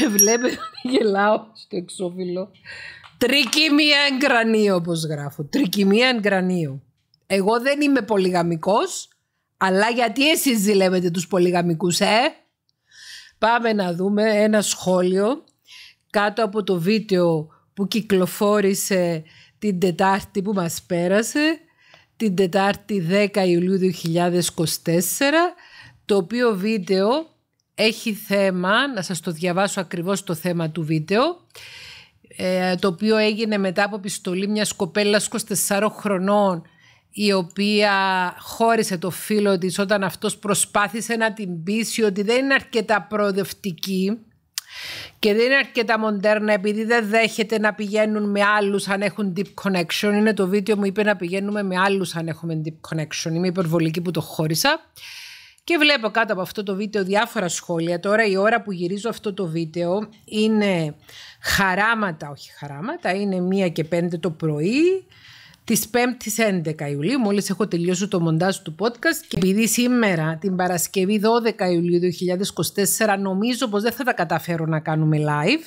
Με βλέπετε γελάω στο εξώφυλλο. Τρικυμία εγκρανίου όπως γράφω. Τρικυμία εγκρανίου. Εγώ δεν είμαι πολυγαμικός, αλλά γιατί εσείς ζηλεύετε τους πολυγαμικούς, ε? Πάμε να δούμε ένα σχόλιο κάτω από το βίντεο που κυκλοφόρησε την Τετάρτη που μας πέρασε την Τετάρτη 10 Ιουλίου 2024 το οποίο βίντεο έχει θέμα, να σας το διαβάσω ακριβώς το θέμα του βίντεο ε, το οποίο έγινε μετά από επιστολή μιας κοπέλας 24 χρονών η οποία χώρισε το φίλο της όταν αυτός προσπάθησε να την πείσει ότι δεν είναι αρκετά προοδευτική και δεν είναι αρκετά μοντέρνα επειδή δεν δέχεται να πηγαίνουν με άλλους αν έχουν deep connection. Είναι το βίντεο μου είπε να πηγαίνουμε με άλλους αν έχουμε deep connection. Είμαι υπερβολική που το χώρισα. Και βλέπω κάτω από αυτό το βίντεο διάφορα σχόλια. Τώρα η ώρα που γυρίζω αυτό το βίντεο είναι χαράματα, όχι χαράματα, είναι μία και πέντε το πρωί της 5η 11 Ιουλίου, μόλις έχω τελειώσει το μοντάζ του podcast. Και επειδή σήμερα, την Παρασκευή 12 Ιουλίου 2024, νομίζω πως δεν θα τα καταφέρω να κάνουμε live,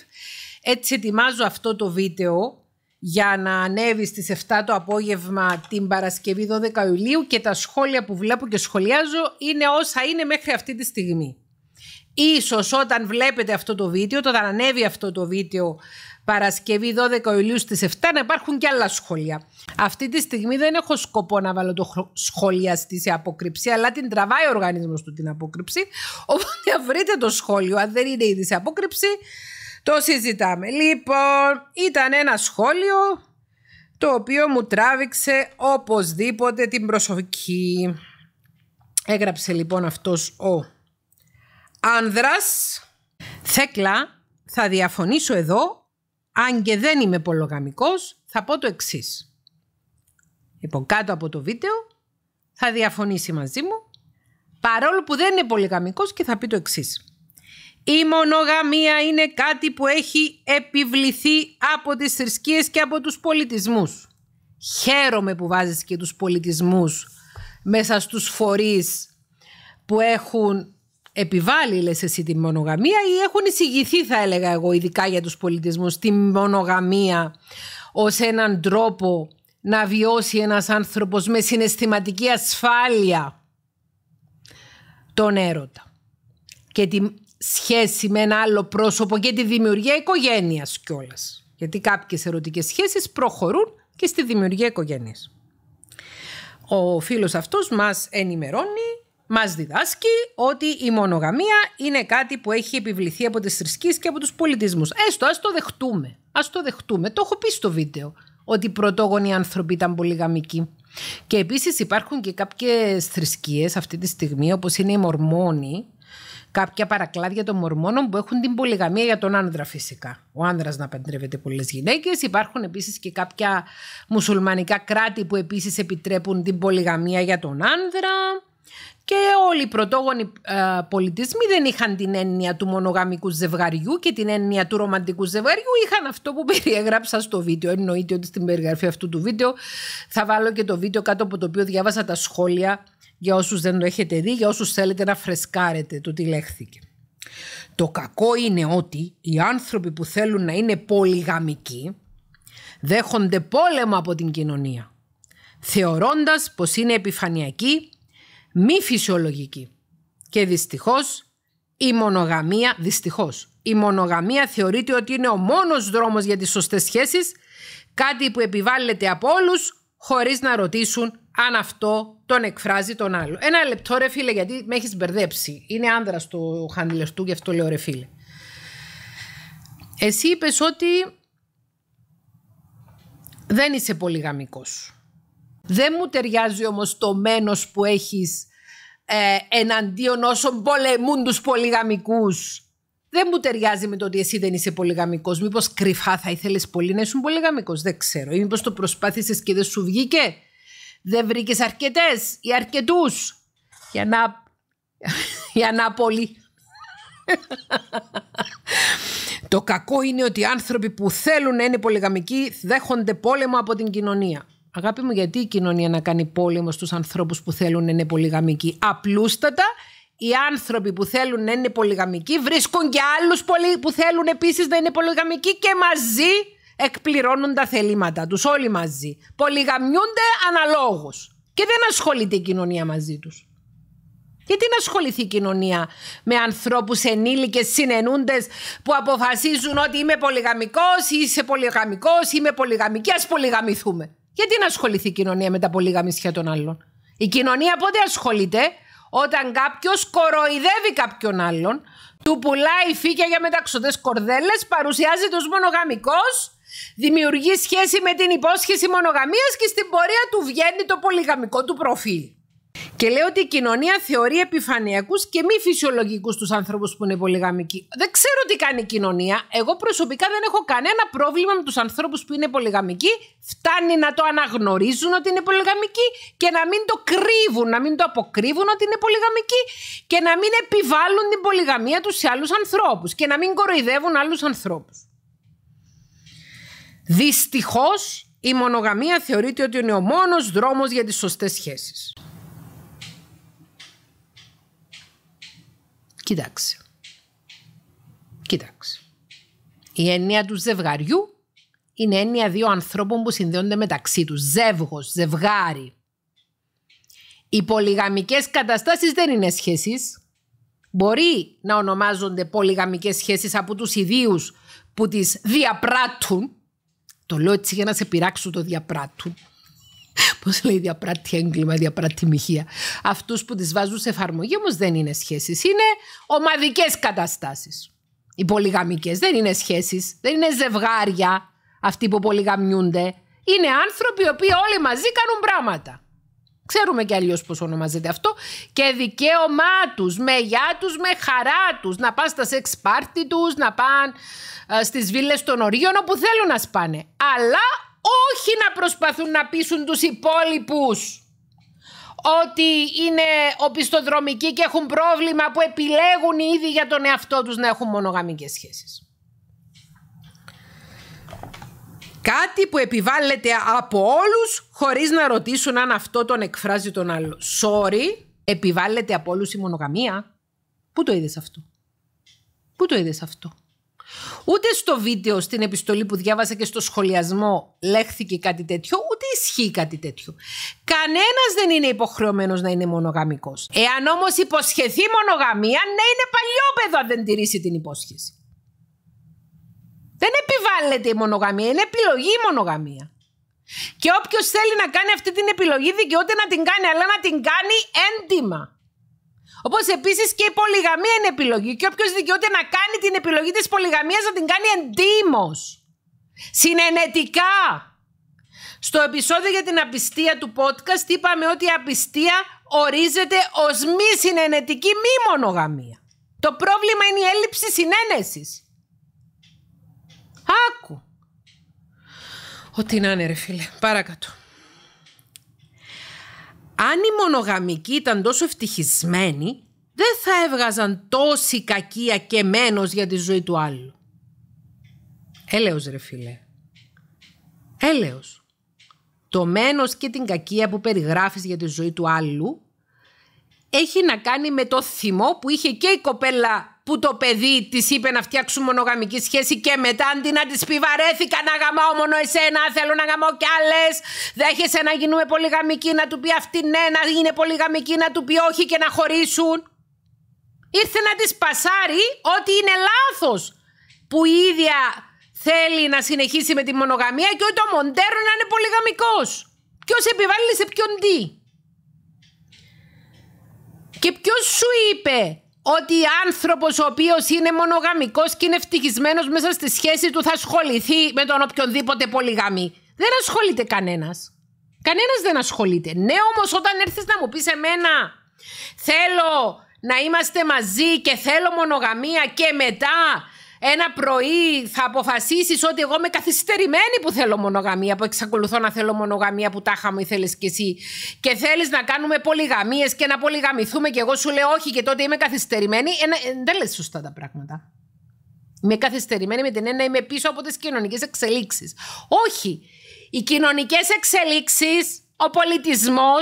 έτσι ετοιμάζω αυτό το βίντεο για να ανέβει στις 7 το απόγευμα την Παρασκευή 12 Ιουλίου και τα σχόλια που βλέπω και σχολιάζω είναι όσα είναι μέχρι αυτή τη στιγμή. Ίσως όταν βλέπετε αυτό το βίντεο, όταν ανέβει αυτό το βίντεο Παρασκευή 12 Ιουλίου στις 7 να υπάρχουν και άλλα σχόλια. Αυτή τη στιγμή δεν έχω σκοπό να βάλω το στη σε απόκρυψη, αλλά την τραβάει ο οργανισμός του την απόκρυψη. Οπότε βρείτε το σχόλιο, αν δεν είναι ήδη σε απόκρυψη, το συζητάμε. Λοιπόν, ήταν ένα σχόλιο το οποίο μου τράβηξε οπωσδήποτε την προσωπική. Έγραψε λοιπόν αυτός ο άνδρας. Θέκλα, θα διαφωνήσω εδώ αν και δεν είμαι πολογαμικός, θα πω το εξής. Λοιπόν, κάτω από το βίντεο θα διαφωνήσει μαζί μου, παρόλο που δεν είναι πολυγαμικός και θα πει το εξής. Η μονογαμία είναι κάτι που έχει επιβληθεί από τις θρησκείες και από τους πολιτισμούς. Χαίρομαι που βάζεις και τους πολιτισμούς μέσα στους φορείς που έχουν επιβάλλει, λες εσύ, τη μονογαμία ή έχουν εισηγηθεί, θα έλεγα εγώ, ειδικά για τους πολιτισμούς, τη μονογαμία ως έναν τρόπο να βιώσει ένας άνθρωπος με συναισθηματική ασφάλεια τον έρωτα και τη σχέση με ένα άλλο πρόσωπο και τη δημιουργία οικογένειας κιόλας. Γιατί κάποιες ερωτικές σχέσεις προχωρούν και στη δημιουργία οικογένειας. Ο φίλος αυτός μας ενημερώνει μας διδάσκει ότι η μονογαμία είναι κάτι που έχει επιβληθεί από τις θρησκείες και από τους πολιτισμούς. Έστω, ας το δεχτούμε. Ας το δεχτούμε. Το έχω πει στο βίντεο ότι οι πρωτόγονοι άνθρωποι ήταν πολυγαμικοί. Και επίσης υπάρχουν και κάποιες θρησκείες αυτή τη στιγμή όπως είναι οι μορμόνοι κάποια παρακλάδια των μορμόνων που έχουν την πολυγαμία για τον άνδρα φυσικά. Ο άνδρας να παντρεύεται πολλές γυναίκες. Υπάρχουν επίσης και κάποια μουσουλμανικά κράτη που επίσης επιτρέπουν την πολυγαμία για τον άνδρα και όλοι οι πρωτόγονοι ε, πολιτισμοί δεν είχαν την έννοια του μονογαμικού ζευγαριού και την έννοια του ρομαντικού ζευγαριού. Είχαν αυτό που περιέγραψα στο βίντεο. Εννοείται ότι στην περιγραφή αυτού του βίντεο θα βάλω και το βίντεο κάτω από το οποίο διάβασα τα σχόλια για όσους δεν το έχετε δει, για όσους θέλετε να φρεσκάρετε το τι λέχθηκε. Το κακό είναι ότι οι άνθρωποι που θέλουν να είναι πολυγαμικοί δέχονται πόλεμο από την κοινωνία, θεωρώντας πως είναι επιφανειακοί μη φυσιολογική. Και δυστυχώς η μονογαμία, δυστυχώς, η μονογαμία θεωρείται ότι είναι ο μόνος δρόμος για τις σωστές σχέσεις, κάτι που επιβάλλεται από όλους χωρίς να ρωτήσουν αν αυτό τον εκφράζει τον άλλο. Ένα λεπτό ρε φίλε γιατί με έχεις μπερδέψει. Είναι άνδρας του χαντλεστού γι' αυτό λέω ρε φίλε. Εσύ είπες ότι δεν είσαι πολυγαμικός. Δεν μου ταιριάζει όμως το μένος που έχεις ε, εναντίον όσων πολεμούν τους πολυγαμικούς. Δεν μου ταιριάζει με το ότι εσύ δεν είσαι πολυγαμικός. Μήπως κρυφά θα ήθελες πολύ να είσαι πολυγαμικός. Δεν ξέρω. Ή μήπως το προσπάθησες και δεν σου βγήκε. Δεν βρήκες αρκετές ή αρκετούς. Για να. για να πολύ. το κακό είναι ότι οι άνθρωποι που θέλουν να είναι πολυγαμικοί δέχονται πόλεμο από την κοινωνία. Αγάπη μου, γιατί η κοινωνία να κάνει πόλεμο στους ανθρώπους που θέλουν να είναι πολυγαμικοί. Απλούστατα, οι άνθρωποι που θέλουν να είναι πολυγαμικοί βρίσκουν και άλλους που θέλουν επίσης να είναι πολυγαμικοί και μαζί εκπληρώνουν τα θελήματα τους όλοι μαζί. Πολυγαμιούνται αναλόγως και δεν ασχολείται η κοινωνία μαζί τους. Γιατί να ασχοληθεί η κοινωνία με ανθρώπους ενήλικες, συνενούντες που αποφασίζουν ότι είμαι πολυγαμικός, ή είσαι πολυγαμικός, είμαι πολυγαμική, ας πολυγαμηθούμε. Γιατί να ασχοληθεί η κοινωνία με τα πολυγαμισιά των άλλων. Η κοινωνία πότε ασχολείται όταν κάποιος κοροϊδεύει κάποιον άλλον, του πουλάει φύκια για μεταξωτές κορδέλες, παρουσιάζει ω μονογαμικό, δημιουργεί σχέση με την υπόσχεση μονογαμίας και στην πορεία του βγαίνει το πολυγαμικό του προφίλ. Και λέει ότι η κοινωνία θεωρεί επιφανειακούς και μη φυσιολογικούς τους ανθρώπου που είναι πολυγαμικοί. Δεν ξέρω τι κάνει η κοινωνία. Εγώ προσωπικά δεν έχω κανένα πρόβλημα με τους ανθρώπους που είναι πολυγαμικοί. Φτάνει να το αναγνωρίζουν ότι είναι πολυγαμικοί και να μην το κρύβουν, να μην το αποκρύβουν ότι είναι πολυγαμικοί και να μην επιβάλλουν την πολυγαμία τους σε άλλους ανθρώπους και να μην κοροϊδεύουν άλλους ανθρώπους. Δυστυχώς η μονογαμία θεωρείται ότι είναι ο μόνος δρόμος για τις σωστές σχέσεις. Κοιτάξτε. Κοιτάξτε. Η έννοια του ζευγαριού είναι έννοια δύο ανθρώπων που συνδέονται μεταξύ τους. Ζεύγος, ζευγάρι. Οι πολυγαμικές καταστάσεις δεν είναι σχέσεις. Μπορεί να ονομάζονται πολυγαμικές σχέσεις από τους ιδίους που τις διαπράττουν. Το λέω έτσι για να σε πειράξω το διαπράττουν. Πώς λέει, διαπράττει έγκλημα, διαπράττει μοιχεία. Αυτούς που τις βάζουν σε εφαρμογή όμως δεν είναι σχέσεις. Είναι ομαδικές καταστάσεις. Οι πολυγαμικές δεν είναι σχέσεις, δεν είναι ζευγάρια αυτοί που πολυγαμιούνται. Είναι άνθρωποι οι οποίοι όλοι μαζί κάνουν πράγματα. Ξέρουμε και αλλιώς πώς ονομάζεται αυτό. Και δικαίωμά τους, με γεια τους, με χαρά τους να πας στα σεξ πάρτι τους, να πάνε στις βίλες των ορίων όπου θέλουν να σπάνε. Αλλά όχι να προσπαθούν να πείσουν τους υπόλοιπους ότι είναι οπισθοδρομικοί και έχουν πρόβλημα που επιλέγουν ήδη για τον εαυτό τους να έχουν μονογαμικές σχέσεις. Κάτι που επιβάλλεται από όλους χωρίς να ρωτήσουν αν αυτό τον εκφράζει τον άλλο. Sorry, επιβάλλεται από όλους η μονογαμία. Πού το είδες αυτό. Πού το είδες αυτό. Ούτε στο βίντεο, στην επιστολή που διάβασα και στο σχολιασμό λέχθηκε κάτι τέτοιο, ούτε ισχύει κάτι τέτοιο. Κανένας δεν είναι υποχρεωμένος να είναι μονογαμικός. Εάν όμως υποσχεθεί μονογαμία, ναι, είναι παλιόπαιδο αν δεν τηρήσει την υπόσχεση. Δεν επιβάλλεται η μονογαμία, είναι επιλογή η μονογαμία. Και όποιος θέλει να κάνει αυτή την επιλογή, δικαιούται να την κάνει, αλλά να την κάνει έντιμα. Όπως επίσης και η πολυγαμία είναι επιλογή. Και όποιος δικαιούται να κάνει την επιλογή της πολυγαμίας να την κάνει εντύμως. Συνενετικά. Στο επεισόδιο για την απιστία του podcast είπαμε ότι η απιστία ορίζεται ως μη συνενετική μη μονογαμία. Το πρόβλημα είναι η έλλειψη συνένεσης. Άκου. Ό,τι να είναι ρε φίλε. Παρακατώ. Αν οι μονογαμικοί ήταν τόσο ευτυχισμένοι, δεν θα έβγαζαν τόση κακία και μένος για τη ζωή του άλλου. Έλεος ρε φίλε. Έλεος. Το μένος και την κακία που περιγράφεις για τη ζωή του άλλου έχει να κάνει με το θυμό που είχε και η κοπέλα που το παιδί της είπε να φτιάξουν μονογαμική σχέση και μετά αντί να της πει βαρέθηκα να γαμάω μόνο εσένα, θέλω να γαμάω κι άλλες. Δέχεσαι να γίνουμε πολυγαμικοί, να του πει αυτή ναι, να γίνει πολυγαμική, να του πει όχι και να χωρίσουν. Ήρθε να της πασάρει ότι είναι λάθος που η ίδια θέλει να συνεχίσει με τη μονογαμία και ότι το μοντέρνο να είναι πολυγαμικός. Ποιος επιβάλλει σε ποιον τι. Και ποιος σου είπε ότι άνθρωπος ο οποίος είναι μονογαμικός και είναι ευτυχισμένος μέσα στη σχέση του θα ασχοληθεί με τον οποιονδήποτε πολυγαμή. Δεν ασχολείται κανένας. Κανένας δεν ασχολείται. Ναι, όμως όταν έρθεις να μου πεις εμένα, θέλω να είμαστε μαζί και θέλω μονογαμία και μετά ένα πρωί θα αποφασίσεις ότι εγώ είμαι καθυστερημένη που θέλω μονογαμία, που εξακολουθώ να θέλω μονογαμία που τάχα μου ήθελες κι εσύ. Και θέλεις να κάνουμε πολυγαμίες και να πολυγαμηθούμε. Και εγώ σου λέω όχι, και τότε είμαι καθυστερημένη. Ε, ναι, ε, δεν λες σωστά τα πράγματα. Είμαι καθυστερημένη με την έννοια είμαι πίσω από τις κοινωνικές εξελίξεις. Όχι. Οι κοινωνικές εξελίξεις, ο πολιτισμός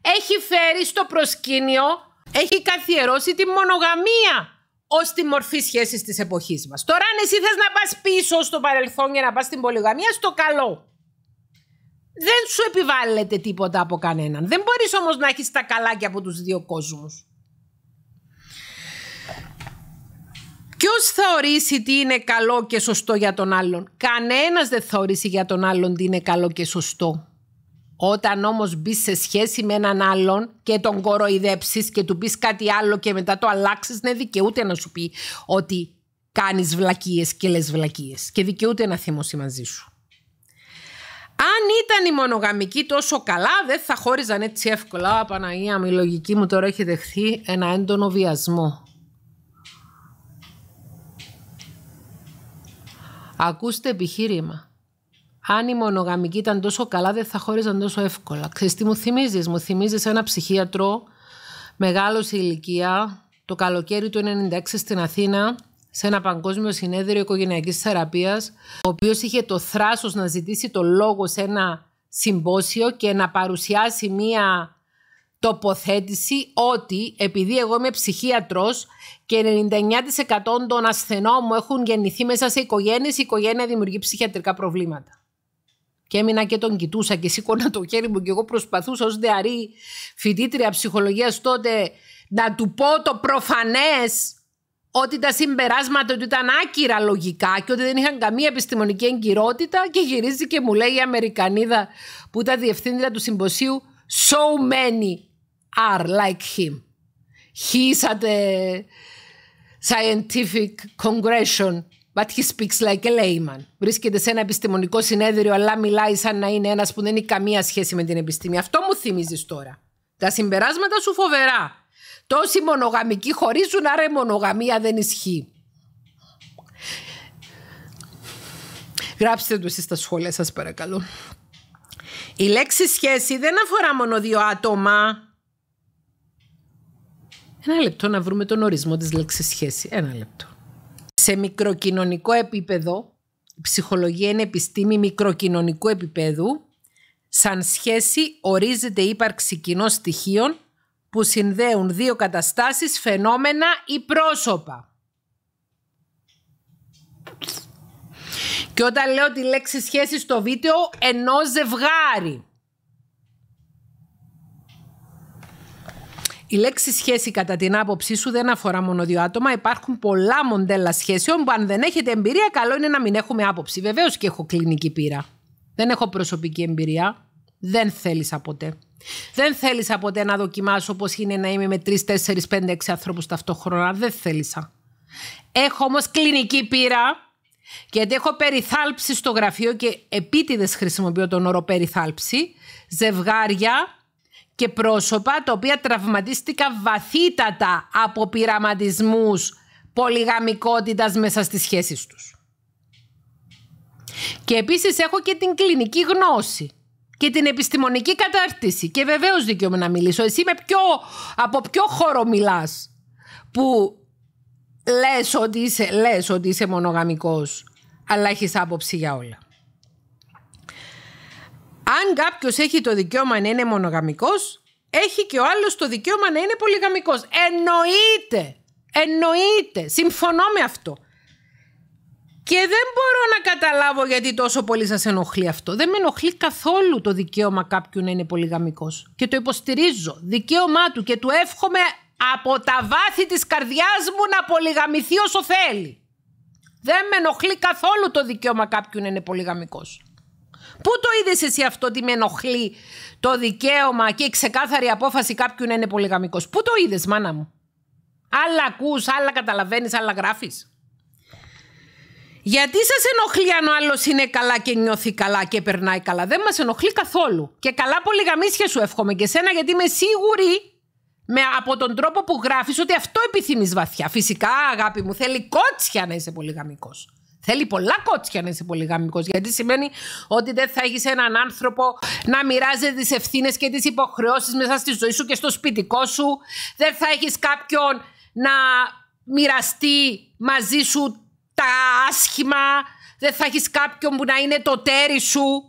έχει φέρει στο προσκήνιο, έχει καθιερώσει τη μονογαμία ως τη μορφή σχέσης της εποχής μας. Τώρα, αν εσύ θες να πας πίσω στο παρελθόν για να πας στην πολυγαμία, στο καλό. Δεν σου επιβάλλεται τίποτα από κανέναν. Δεν μπορείς όμως να έχεις τα καλά και από τους δύο κόσμους. Ποιος θα ορίσει τι είναι καλό και σωστό για τον άλλον. Κανένας δεν θα ορίσει για τον άλλον τι είναι καλό και σωστό. Όταν όμως μπεις σε σχέση με έναν άλλον και τον κοροϊδέψεις και του πεις κάτι άλλο και μετά το αλλάξεις, ναι δικαιούται να σου πει ότι κάνεις βλακίες και λες βλακίες και δικαιούται να θυμώσει μαζί σου. Αν ήταν η μονογαμική τόσο καλά, δεν θα χώριζαν έτσι εύκολα. Παναγία μου, η λογική μου τώρα έχει δεχθεί ένα έντονο βιασμό. Ακούστε επιχείρημα αν η μονογαμική ήταν τόσο καλά, δεν θα χώριζαν τόσο εύκολα. Ξέρεις τι μου θυμίζεις. Μου θυμίζεις ένα ψυχίατρο, μεγάλος σε ηλικία, το καλοκαίρι του 1996 στην Αθήνα, σε ένα παγκόσμιο συνέδριο οικογενειακής θεραπείας, ο οποίος είχε το θράσος να ζητήσει το λόγο σε ένα συμπόσιο και να παρουσιάσει μία τοποθέτηση ότι επειδή εγώ είμαι ψυχίατρος και 99% των ασθενών μου έχουν γεννηθεί μέσα σε οικογένειες, η οικογένεια δημιουργεί ψυχιατρικά προβλήματα. Και έμεινα και τον κοιτούσα και σήκωνα το χέρι μου και εγώ προσπαθούσα ως δεαρή φοιτήτρια ψυχολογίας τότε να του πω το προφανές ότι τα συμπεράσματα του ήταν άκυρα λογικά και ότι δεν είχαν καμία επιστημονική εγκυρότητα και γυρίζει και μου λέει η Αμερικανίδα που ήταν διευθύντρια του συμποσίου «So many are like him». He is at the scientific congression But he speaks like a layman. Βρίσκεται σε ένα επιστημονικό συνέδριο, αλλά μιλάει σαν να είναι ένας που δεν έχει καμία σχέση με την επιστήμη. Αυτό μου θυμίζεις τώρα. Τα συμπεράσματα σου φοβερά. Τόσοι μονογαμικοί χωρίζουν, άρα η μονογαμία δεν ισχύει. Γράψτε το εσείς στα σχόλια σας παρακαλώ. Η λέξη σχέση δεν αφορά μόνο δύο άτομα. Ένα λεπτό να βρούμε τον ορισμό της λέξης σχέση. Ένα λεπτό σε μικροκοινωνικό επίπεδο, η ψυχολογία είναι επιστήμη μικροκοινωνικού επίπεδου, σαν σχέση ορίζεται η ύπαρξη κοινών στοιχείων που συνδέουν δύο καταστάσεις, φαινόμενα ή πρόσωπα. Και όταν λέω τη λέξη σχέση στο βίντεο, ενώ ζευγάρι. Η λέξη σχέση κατά την άποψή σου δεν αφορά μόνο δύο άτομα. Υπάρχουν πολλά μοντέλα σχέσεων που αν δεν έχετε εμπειρία καλό είναι να μην έχουμε άποψη. Βεβαίως και έχω κλινική πείρα. Δεν έχω προσωπική εμπειρία. Δεν θέλησα ποτέ. Δεν θέλησα ποτέ να δοκιμάσω πώς είναι να είμαι με 3, 4, πέντε, 6 ανθρώπου ταυτόχρονα. Δεν θέλησα. Έχω όμως κλινική πείρα. Γιατί έχω περιθάλψει στο γραφείο και επίτηδες χρησιμοποιώ τον όρο περιθάλψη. Ζευγάρια και πρόσωπα τα οποία τραυματίστηκα βαθύτατα από πειραματισμούς πολυγαμικότητας μέσα στις σχέσεις τους. Και επίσης έχω και την κλινική γνώση και την επιστημονική κατάρτιση και βεβαίως δικαιώμαι να μιλήσω. Εσύ με ποιο, από ποιο χώρο μιλάς που λες ότι είσαι, λες ότι είσαι μονογαμικός αλλά έχεις άποψη για όλα. Αν κάποιος έχει το δικαίωμα να είναι μονογαμικός, έχει και ο άλλος το δικαίωμα να είναι πολυγαμικός. Εννοείται! Εννοείται! Συμφωνώ με αυτό. Και δεν μπορώ να καταλάβω γιατί τόσο πολύ σας ενοχλεί αυτό. Δεν με ενοχλεί καθόλου το δικαίωμα κάποιου να είναι πολυγαμικός. Και το υποστηρίζω. Δικαίωμά του και του εύχομαι από τα βάθη της καρδιάς μου να πολυγαμηθεί όσο θέλει. Δεν με ενοχλεί καθόλου το δικαίωμα κάποιου να είναι πολυγαμικός. Πού το είδες εσύ αυτό ότι με ενοχλεί το δικαίωμα και η ξεκάθαρη απόφαση κάποιου να είναι πολυγαμικό. Πού το είδες, μάνα μου. Άλλα ακούς, άλλα καταλαβαίνεις, άλλα γράφεις. Γιατί σας ενοχλεί αν ο άλλος είναι καλά και νιώθει καλά και περνάει καλά. Δεν μας ενοχλεί καθόλου. Και καλά πολυγαμίσια σου εύχομαι και σένα, γιατί είμαι σίγουρη με, από τον τρόπο που γράφεις ότι αυτό επιθυμείς βαθιά. Φυσικά, αγάπη μου, θέλει κότσια να είσαι πολυγαμικός. Θέλει πολλά κότσια να είσαι πολυγαμικό, γιατί σημαίνει ότι δεν θα έχεις έναν άνθρωπο να μοιράζει τις ευθύνες και τις υποχρεώσεις μέσα στη ζωή σου και στο σπιτικό σου. Δεν θα έχεις κάποιον να μοιραστεί μαζί σου τα άσχημα. Δεν θα έχεις κάποιον που να είναι το τέρι σου.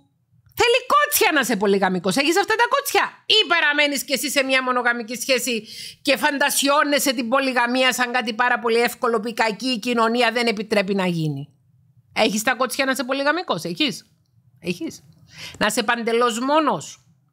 Θέλει κότσια να είσαι πολυγαμικό. Έχει αυτά τα κότσια. Ή παραμένεις κι εσύ σε μια μονογαμική σχέση και φαντασιώνεσαι την πολυγαμία σαν κάτι πάρα πολύ εύκολο που η κακή κοινωνία δεν επιτρέπει να γίνει. Έχεις τα κότσια να είσαι πολυγαμικό. Έχεις. Έχεις. Να είσαι παντελώς μόνος.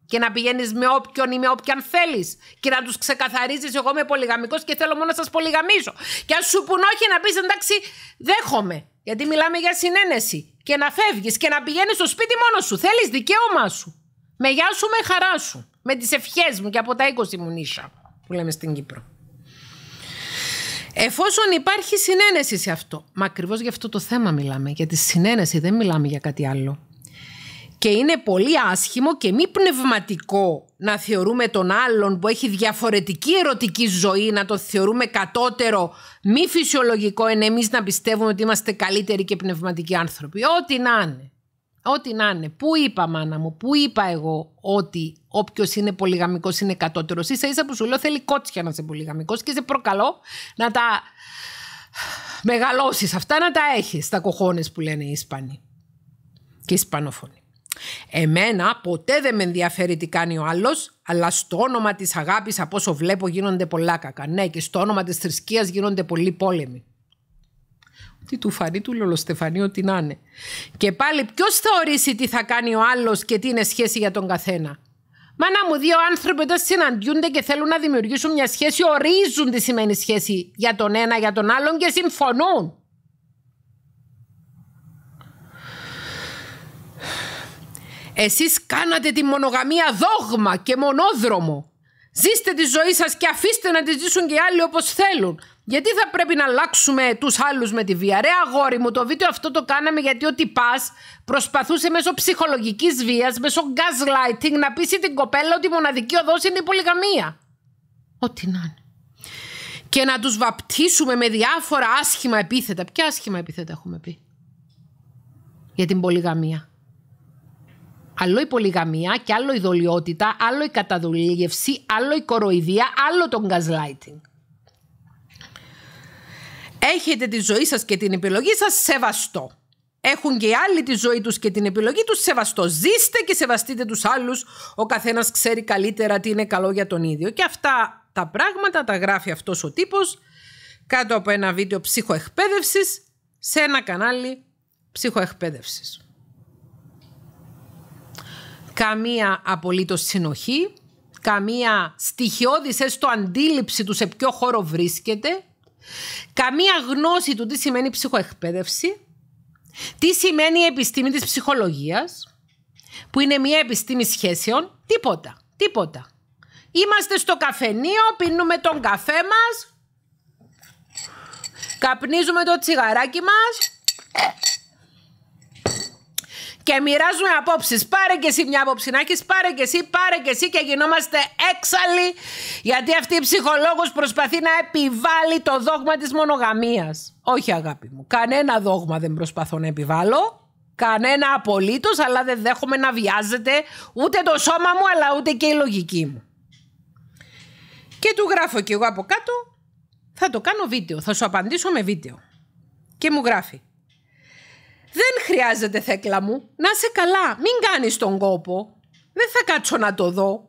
Και να πηγαίνεις με όποιον ή με όποιον θέλεις. Και να τους ξεκαθαρίζεις: Εγώ είμαι πολυγαμικός και θέλω μόνο να σας πολυγαμίζω Και α σου πουν όχι, να πεις εντάξει, δέχομαι. Γιατί μιλάμε για συνένεση. Και να φεύγεις και να πηγαίνεις στο σπίτι μόνος σου. Θέλεις δικαίωμά σου. Με γεια σου, με χαρά σου. Με τις ευχές μου και από τα 20 μου νύσα που λέμε στην Κύπρο. Εφόσον υπάρχει συνένεση σε αυτό. Μα ακριβώς για αυτό το θέμα μιλάμε. Για τη συνένεση, δεν μιλάμε για κάτι άλλο. Και είναι πολύ άσχημο και μη πνευματικό να θεωρούμε τον άλλον που έχει διαφορετική ερωτική ζωή, να το θεωρούμε κατώτερο, μη φυσιολογικό, εν εμείς να πιστεύουμε ότι είμαστε καλύτεροι και πνευματικοί άνθρωποι. Ό,τι να είναι. Ό,τι να είναι. Πού είπα, μάνα μου, πού είπα εγώ ότι όποιος είναι πολυγαμικός είναι κατώτερο. σα ίσα που σου λέω θέλει κότσια να είσαι πολυγαμικός και σε προκαλώ να τα μεγαλώσεις αυτά, να τα έχεις τα κοχώνες που λένε οι Ισπανοί και οι Ισπανόφωνοι. Εμένα ποτέ δεν με ενδιαφέρει τι κάνει ο άλλος, αλλά στο όνομα της αγάπης, από όσο βλέπω, γίνονται πολλά κακά. Ναι, και στο όνομα της θρησκείας γίνονται πολλοί πόλεμοι τι του φανεί, του λολοστεφανεί, ό,τι να είναι. Και πάλι ποιος θα ορίσει τι θα κάνει ο άλλος και τι είναι σχέση για τον καθένα. Μα να μου δύο άνθρωποι όταν συναντιούνται και θέλουν να δημιουργήσουν μια σχέση, ορίζουν τι σημαίνει σχέση για τον ένα, για τον άλλον και συμφωνούν. Εσείς κάνατε τη μονογαμία δόγμα και μονόδρομο. Ζήστε τη ζωή σας και αφήστε να τη ζήσουν και οι άλλοι όπως θέλουν. Γιατί θα πρέπει να αλλάξουμε τους άλλους με τη βία. Ρε αγόρι μου, το βίντεο αυτό το κάναμε γιατί ο τυπάς προσπαθούσε μέσω ψυχολογικής βίας, μέσω gaslighting να πείσει την κοπέλα ότι η μοναδική οδός είναι η πολυγαμία. Ό,τι να είναι. Και να τους βαπτίσουμε με διάφορα άσχημα επίθετα. Ποια άσχημα επίθετα έχουμε πει για την πολυγαμία. Άλλο η πολυγαμία και άλλο η δολιότητα, άλλο η καταδολίευση, άλλο η κοροϊδία, άλλο τον gaslighting. Έχετε τη ζωή σας και την επιλογή σας σεβαστό. Έχουν και οι άλλοι τη ζωή τους και την επιλογή τους σεβαστό. Ζήστε και σεβαστείτε τους άλλους. Ο καθένας ξέρει καλύτερα τι είναι καλό για τον ίδιο. Και αυτά τα πράγματα τα γράφει αυτός ο τύπος κάτω από ένα βίντεο ψυχοεκπαίδευσης σε ένα κανάλι ψυχοεκπαίδευσης καμία απολύτως συνοχή, καμία στοιχειώδης έστω αντίληψη του σε ποιο χώρο βρίσκεται, καμία γνώση του τι σημαίνει ψυχοεκπαίδευση, τι σημαίνει η επιστήμη της ψυχολογίας, που είναι μια επιστήμη σχέσεων, τίποτα, τίποτα. Είμαστε στο καφενείο, πίνουμε τον καφέ μας, καπνίζουμε το τσιγαράκι μας και μοιράζουμε απόψεις. Πάρε και εσύ μια απόψη να έχει, πάρε και εσύ, πάρε και εσύ και γινόμαστε έξαλλοι, γιατί αυτή η ψυχολόγος προσπαθεί να επιβάλλει το δόγμα της μονογαμίας. Όχι, αγάπη μου. Κανένα δόγμα δεν προσπαθώ να επιβάλλω. Κανένα απολύτως, αλλά δεν δέχομαι να βιάζεται ούτε το σώμα μου, αλλά ούτε και η λογική μου. Και του γράφω κι εγώ από κάτω, θα το κάνω βίντεο, θα σου απαντήσω με βίντεο. Και μου γράφει. Δεν χρειάζεται θέκλα μου. Να σε καλά. Μην κάνεις τον κόπο. Δεν θα κάτσω να το δω.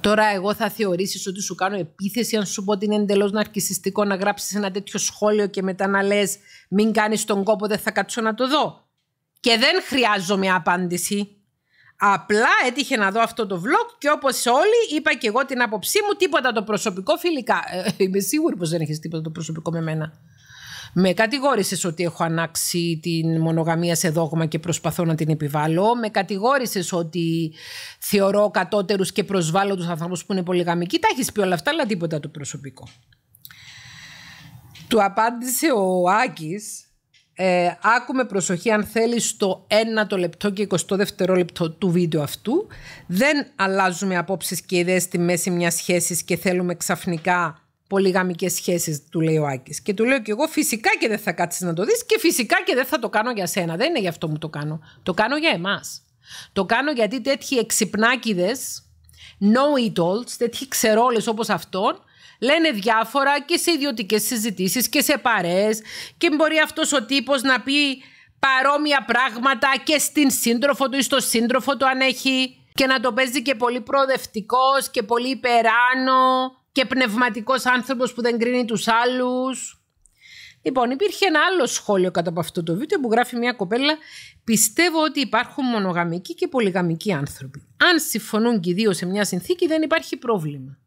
Τώρα εγώ θα θεωρήσεις ότι σου κάνω επίθεση αν σου πω ότι είναι εντελώς ναρκισιστικό να γράψεις ένα τέτοιο σχόλιο και μετά να λες μην κάνεις τον κόπο δεν θα κάτσω να το δω. Και δεν χρειάζομαι απάντηση. Απλά έτυχε να δω αυτό το vlog και όπως όλοι είπα και εγώ την άποψή μου τίποτα το προσωπικό φιλικά. Ε, είμαι σίγουρη πώ δεν έχεις τίποτα το προσωπικό με μένα. Με κατηγόρησες ότι έχω ανάξει την μονογαμία σε δόγμα και προσπαθώ να την επιβάλλω. Με κατηγόρησες ότι θεωρώ κατώτερους και προσβάλλω τους ανθρώπους που είναι πολυγαμικοί. Τα έχεις πει όλα αυτά, αλλά τίποτα το προσωπικό. Του απάντησε ο Άκης, ε, άκουμε προσοχή αν θέλεις στο 1 το λεπτό και 20 δευτερόλεπτο του βίντεο αυτού. Δεν αλλάζουμε απόψεις και ιδέες στη μέση μιας σχέσης και θέλουμε ξαφνικά πολυγαμικές σχέσεις, του λέει ο Και του λέω και εγώ φυσικά και δεν θα κάτσεις να το δεις και φυσικά και δεν θα το κάνω για σένα. Δεν είναι γι' αυτό μου το κάνω. Το κάνω για εμάς. Το κάνω γιατί τέτοιοι no know-it-alls, τετοιοι ξερόλες όπως αυτόν, λένε διάφορα και σε ιδιωτικές συζητήσεις και σε παρέες και μπορεί αυτός ο τύπος να πει παρόμοια πράγματα και στην σύντροφο του ή στο σύντροφο του αν έχει και να το παίζει και πολύ προοδευτικός και πολύ υπεράνω και πνευματικός άνθρωπος που δεν κρίνει τους άλλους. Λοιπόν, υπήρχε ένα άλλο σχόλιο κατά από αυτό το βίντεο που γράφει μια κοπέλα «Πιστεύω ότι υπάρχουν μονογαμικοί και πολυγαμικοί άνθρωποι. Αν συμφωνούν και οι δύο σε μια συνθήκη δεν υπάρχει πρόβλημα».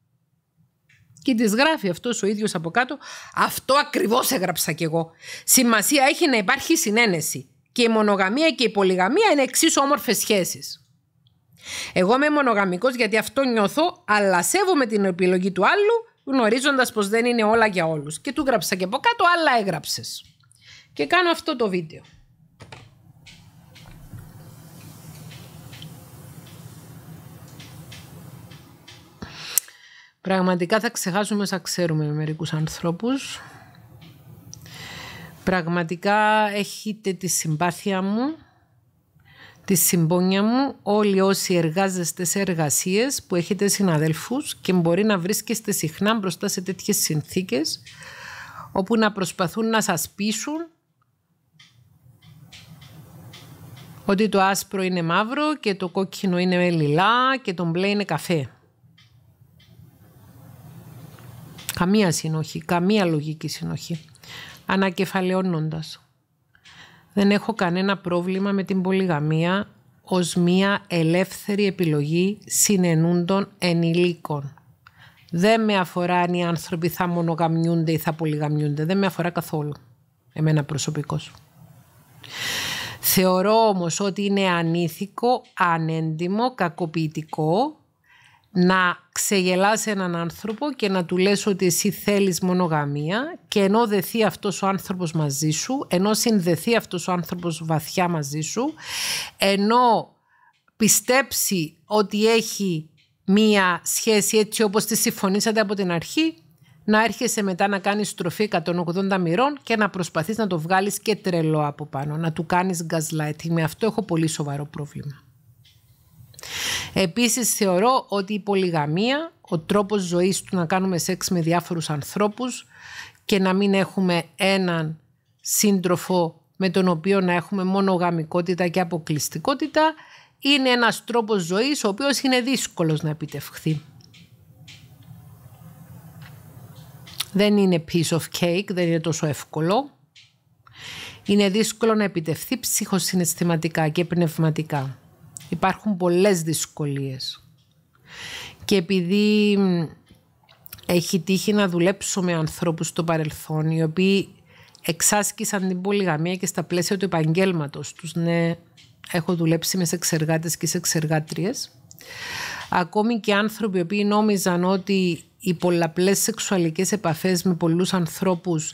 Και της γράφει αυτός ο ίδιος από κάτω. Αυτό ακριβώς έγραψα κι εγώ. Σημασία έχει να υπάρχει συνένεση. Και η μονογαμία και η πολυγαμία είναι εξίσου όμορφες σχέσεις. Εγώ είμαι μονογαμικός γιατί αυτό νιώθω, αλλά σέβομαι την επιλογή του άλλου, γνωρίζοντας πως δεν είναι όλα για όλους. Και του γράψα και από κάτω, αλλά έγραψες. Και κάνω αυτό το βίντεο. Πραγματικά θα ξεχάσουμε σαν ξέρουμε με μερικούς ανθρώπους. Πραγματικά έχετε τη συμπάθεια μου τη συμπόνια μου όλοι όσοι εργάζεστε σε εργασίες που έχετε συναδέλφους και μπορεί να βρίσκεστε συχνά μπροστά σε τέτοιες συνθήκες όπου να προσπαθούν να σας πείσουν ότι το άσπρο είναι μαύρο και το κόκκινο είναι λιλά και το μπλε είναι καφέ. Καμία συνοχή, καμία λογική συνοχή. Ανακεφαλαιώνοντας. Δεν έχω κανένα πρόβλημα με την πολυγαμία ως μία ελεύθερη επιλογή συνενούντων ενηλίκων. Δεν με αφορά αν οι άνθρωποι θα μονογαμιούνται ή θα πολυγαμιούνται. Δεν με αφορά καθόλου. Εμένα προσωπικώς. Θεωρώ όμως ότι είναι ανήθικο, ανέντιμο, κακοποιητικό να ξεγελάς έναν άνθρωπο και να του λες ότι εσύ θέλεις μονογαμία και ενώ δεθεί αυτός ο άνθρωπος μαζί σου, ενώ συνδεθεί αυτός ο άνθρωπος βαθιά μαζί σου, ενώ πιστέψει ότι έχει μία σχέση έτσι όπως τη συμφωνήσατε από την αρχή, να έρχεσαι μετά να κάνεις στροφή 180 μοιρών και να προσπαθείς να το βγάλεις και τρελό από πάνω, να του κάνεις gaslighting. Με αυτό έχω πολύ σοβαρό πρόβλημα. Επίσης θεωρώ ότι η πολυγαμία, ο τρόπος ζωής του να κάνουμε σεξ με διάφορους ανθρώπους και να μην έχουμε έναν σύντροφο με τον οποίο να έχουμε μόνο γαμικότητα και αποκλειστικότητα είναι ένας τρόπος ζωής ο οποίος είναι δύσκολος να επιτευχθεί. Δεν είναι piece of cake, δεν είναι τόσο εύκολο. Είναι δύσκολο να επιτευχθεί ψυχοσυναισθηματικά και πνευματικά. Υπάρχουν πολλές δυσκολίες. Και επειδή έχει τύχει να δουλέψω με ανθρώπους στο παρελθόν, οι οποίοι εξάσκησαν την πολυγαμία και στα πλαίσια του επαγγέλματος τους. Ναι, έχω δουλέψει με σεξεργάτες και σεξεργάτριες. Ακόμη και άνθρωποι οι οποίοι νόμιζαν ότι οι πολλαπλές σεξουαλικές επαφές με πολλούς ανθρώπους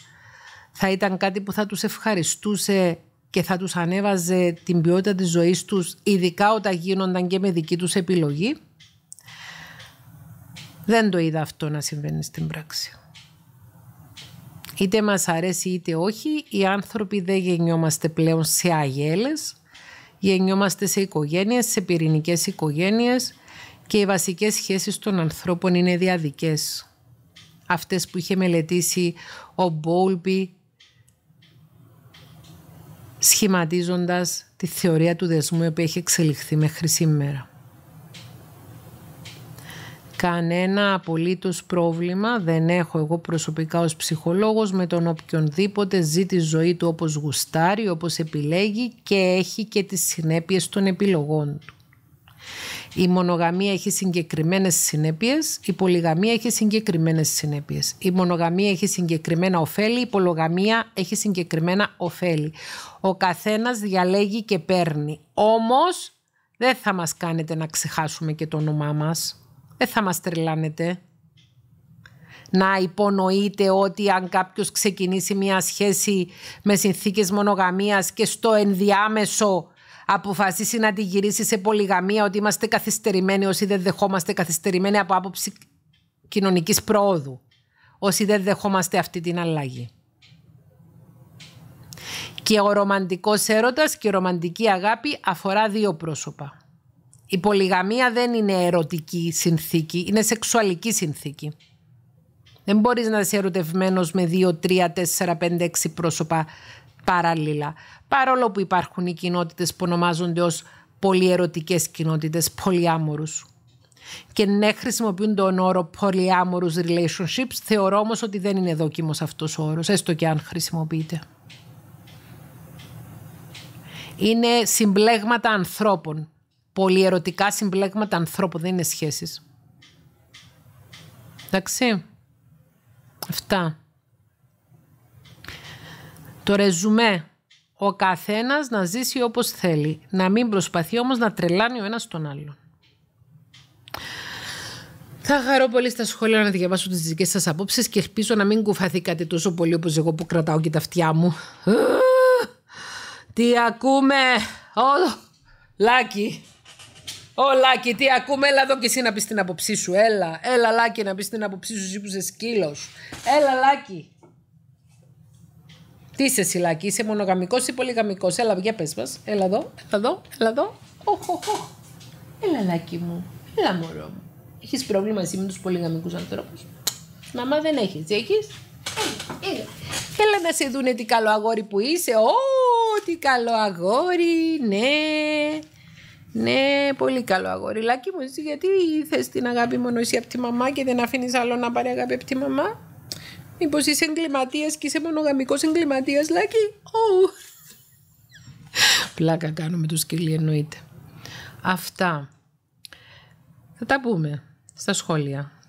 θα ήταν κάτι που θα τους ευχαριστούσε και θα τους ανέβαζε την ποιότητα της ζωής τους, ειδικά όταν γίνονταν και με δική τους επιλογή. Δεν το είδα αυτό να συμβαίνει στην πράξη. Είτε μας αρέσει είτε όχι, οι άνθρωποι δεν γεννιόμαστε πλέον σε αγέλες, γεννιόμαστε σε οικογένειες, σε πυρηνικές οικογένειες και οι βασικές σχέσεις των ανθρώπων είναι διαδικές. Αυτές που είχε μελετήσει ο Μπόλπι σχηματίζοντας τη θεωρία του δεσμού που έχει εξελιχθεί μέχρι σήμερα. Κανένα απολύτως πρόβλημα δεν έχω εγώ προσωπικά ως ψυχολόγος με τον οποιονδήποτε ζει τη ζωή του όπως γουστάρει, όπως επιλέγει και έχει και τις συνέπειες των επιλογών του. Η μονογαμία έχει συγκεκριμένες συνέπειες, η πολυγαμία έχει συγκεκριμένες συνέπειες. Η μονογαμία έχει συγκεκριμένα ωφέλη, η πολυγαμία έχει συγκεκριμένα ωφέλη. Ο καθένας διαλέγει και παίρνει. Όμως δεν θα μας κάνετε να ξεχάσουμε και το όνομά μας. Δεν θα μας τρελάνετε. Να υπονοείτε ότι αν κάποιος ξεκινήσει μια σχέση με συνθήκες μονογαμίας και στο ενδιάμεσο αποφασίσει να τη γυρίσει σε πολυγαμία, ότι είμαστε καθυστερημένοι όσοι δεν δεχόμαστε καθυστερημένοι από άποψη κοινωνικής πρόοδου, όσοι δεν δεχόμαστε αυτή την αλλαγή. Και ο ρομαντικός έρωτας και η ρομαντική αγάπη αφορά δύο πρόσωπα. Η πολυγαμία δεν είναι ερωτική συνθήκη, είναι σεξουαλική συνθήκη. Δεν μπορείς να είσαι ερωτευμένος με δύο, τρία, τέσσερα, πέντε, έξι πρόσωπα παράλληλα. Παρόλο που υπάρχουν οι κοινότητες που ονομάζονται ως πολυερωτικές κοινότητες, πολυάμορους. Και ναι, χρησιμοποιούν τον όρο πολυάμορους relationships. Θεωρώ όμως ότι δεν είναι δόκιμος αυτός ο όρος, έστω και αν χρησιμοποιείται. Είναι συμπλέγματα ανθρώπων. Πολυερωτικά συμπλέγματα ανθρώπων, δεν είναι σχέσεις. Εντάξει. Αυτά. Το ρεζουμέ. Ο καθένας να ζήσει όπως θέλει. Να μην προσπαθεί όμως να τρελάνει ο ένας τον άλλον. Θα χαρώ πολύ στα σχόλια να διαβάσω τις δικές σας απόψεις και ελπίζω να μην κουφαθεί κάτι τόσο πολύ όπως εγώ που κρατάω και τα αυτιά μου. Τι ακούμε! Ω, Λάκη! Ω Λάκη, τι ακούμε, έλα εδώ και εσύ να πεις την άποψή σου. Έλα, έλα Λάκη να πεις την άποψή σου, Ζήπουσε σκύλος. Έλα Λάκη. Τι είσαι σιλάκι, είσαι μονογαμικός ή πολυγαμικός. Έλα, για πες μας. Έλα εδώ, έλα εδώ, έλα εδώ. Οχ, οχ, οχ. Έλα, λάκι μου. Έλα, μωρό μου. Έχεις πρόβλημα εσύ με τους πολυγαμικούς ανθρώπους. Μαμά δεν έχεις. Έχεις. Ε, ε. Έλα να σε δούνε τι καλό αγόρι που είσαι. Ω, τι καλό αγόρι. Ναι. Ναι, πολύ καλό αγόρι. Λάκι μου, γιατί θες την αγάπη μόνο εσύ από τη μαμά και δεν αφήνεις άλλο να πάρει αγάπη από τη μαμά. Μήπως είσαι εγκληματίας και είσαι μονογαμικός εγκληματίας, Λάκη. Oh. Πλάκα κάνουμε το σκυλί, εννοείται. Αυτά. Θα τα πούμε στα σχόλια.